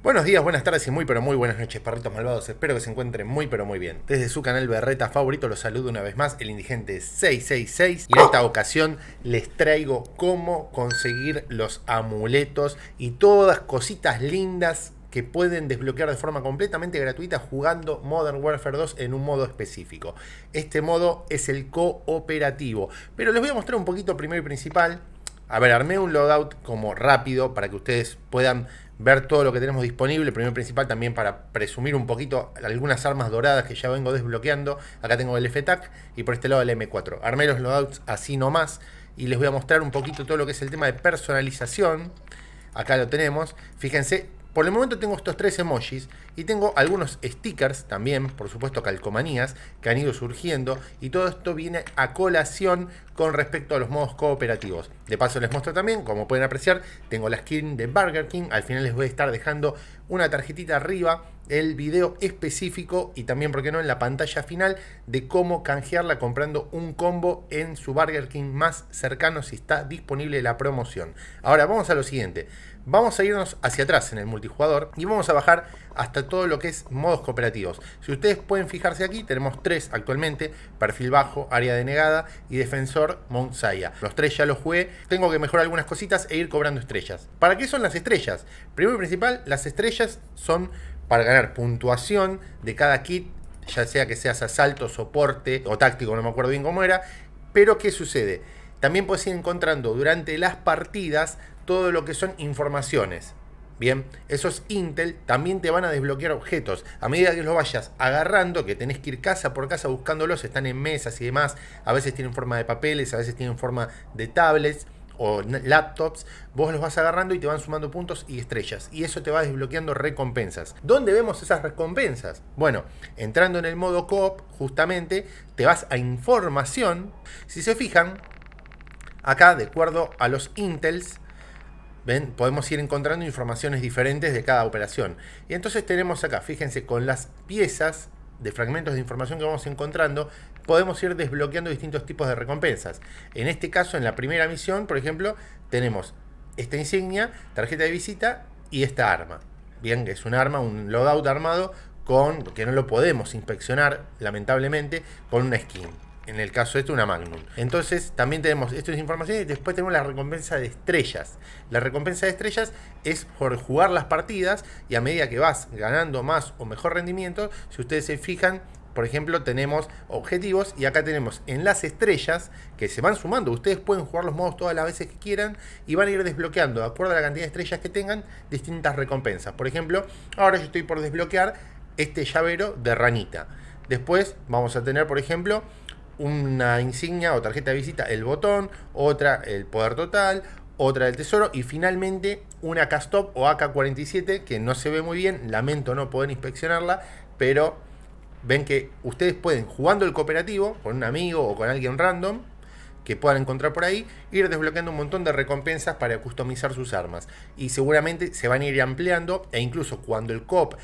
Buenos días, buenas tardes y muy pero muy buenas noches, perritos malvados. Espero que se encuentren muy pero muy bien. Desde su canal Berreta favorito los saludo una vez más, el indigente 666. Y en esta ocasión les traigo cómo conseguir los amuletos y todas cositas lindas que pueden desbloquear de forma completamente gratuita jugando Modern Warfare 2 en un modo específico. Este modo es el cooperativo. Pero les voy a mostrar un poquito primero y principal. A ver, armé un loadout como rápido para que ustedes puedan ver todo lo que tenemos disponible, el primero principal también para presumir un poquito algunas armas doradas que ya vengo desbloqueando. Acá tengo el F-TAC y por este lado el M4. Armé los loadouts así nomás y les voy a mostrar un poquito todo lo que es el tema de personalización. Acá lo tenemos. Fíjense, por el momento tengo estos tres emojis y tengo algunos stickers también, por supuesto calcomanías, que han ido surgiendo y todo esto viene a colación con respecto a los modos cooperativos. De paso les muestro también, como pueden apreciar, tengo la skin de Burger King. Al final les voy a estar dejando una tarjetita arriba, el video específico y también, ¿por qué no?, en la pantalla final de cómo canjearla comprando un combo en su Burger King más cercano si está disponible la promoción. Ahora, vamos a lo siguiente. Vamos a irnos hacia atrás en el multijugador y vamos a bajar hasta todo lo que es modos cooperativos. Si ustedes pueden fijarse aquí, tenemos tres actualmente, perfil bajo, área denegada y defensor Mount Los tres ya los jugué tengo que mejorar algunas cositas e ir cobrando estrellas. ¿Para qué son las estrellas? Primero y principal, las estrellas son para ganar puntuación de cada kit, ya sea que seas asalto, soporte o táctico, no me acuerdo bien cómo era. Pero ¿qué sucede? También puedes ir encontrando durante las partidas todo lo que son informaciones. Bien, esos Intel también te van a desbloquear objetos. A medida que los vayas agarrando, que tenés que ir casa por casa buscándolos, están en mesas y demás. A veces tienen forma de papeles, a veces tienen forma de tablets o laptops, vos los vas agarrando y te van sumando puntos y estrellas. Y eso te va desbloqueando recompensas. ¿Dónde vemos esas recompensas? Bueno, entrando en el modo coop, justamente, te vas a información. Si se fijan, acá, de acuerdo a los Intels, Podemos ir encontrando informaciones diferentes de cada operación. Y entonces tenemos acá, fíjense, con las piezas de fragmentos de información que vamos encontrando, podemos ir desbloqueando distintos tipos de recompensas. En este caso, en la primera misión, por ejemplo, tenemos esta insignia, tarjeta de visita y esta arma. Bien, que es un arma, un loadout armado, con que no lo podemos inspeccionar, lamentablemente, con una skin en el caso de este una Magnum. Entonces también tenemos esto es información y después tenemos la recompensa de estrellas. La recompensa de estrellas es por jugar las partidas y a medida que vas ganando más o mejor rendimiento, si ustedes se fijan, por ejemplo, tenemos objetivos y acá tenemos en las estrellas que se van sumando. Ustedes pueden jugar los modos todas las veces que quieran y van a ir desbloqueando, de acuerdo a la cantidad de estrellas que tengan, distintas recompensas. Por ejemplo, ahora yo estoy por desbloquear este llavero de ranita. Después vamos a tener, por ejemplo, una insignia o tarjeta de visita, el botón, otra el poder total, otra el tesoro y finalmente una k o AK-47 que no se ve muy bien, lamento no poder inspeccionarla, pero ven que ustedes pueden jugando el cooperativo con un amigo o con alguien random que puedan encontrar por ahí, ir desbloqueando un montón de recompensas para customizar sus armas. Y seguramente se van a ir ampliando e incluso cuando el COP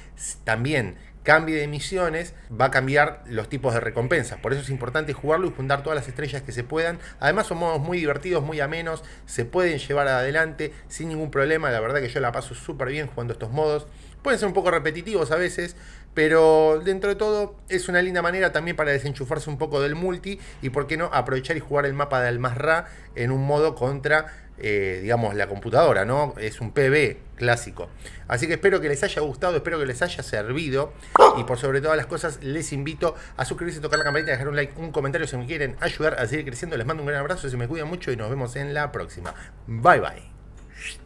también cambie de misiones, va a cambiar los tipos de recompensas. Por eso es importante jugarlo y juntar todas las estrellas que se puedan. Además son modos muy divertidos, muy amenos, se pueden llevar adelante sin ningún problema. La verdad que yo la paso súper bien jugando estos modos. Pueden ser un poco repetitivos a veces, pero dentro de todo es una linda manera también para desenchufarse un poco del multi y por qué no aprovechar y jugar el mapa de Almazra en un modo contra, eh, digamos, la computadora, ¿no? Es un PB clásico. Así que espero que les haya gustado, espero que les haya servido y por sobre todas las cosas les invito a suscribirse, tocar la campanita, dejar un like, un comentario si me quieren ayudar a seguir creciendo. Les mando un gran abrazo, se me cuidan mucho y nos vemos en la próxima. Bye bye.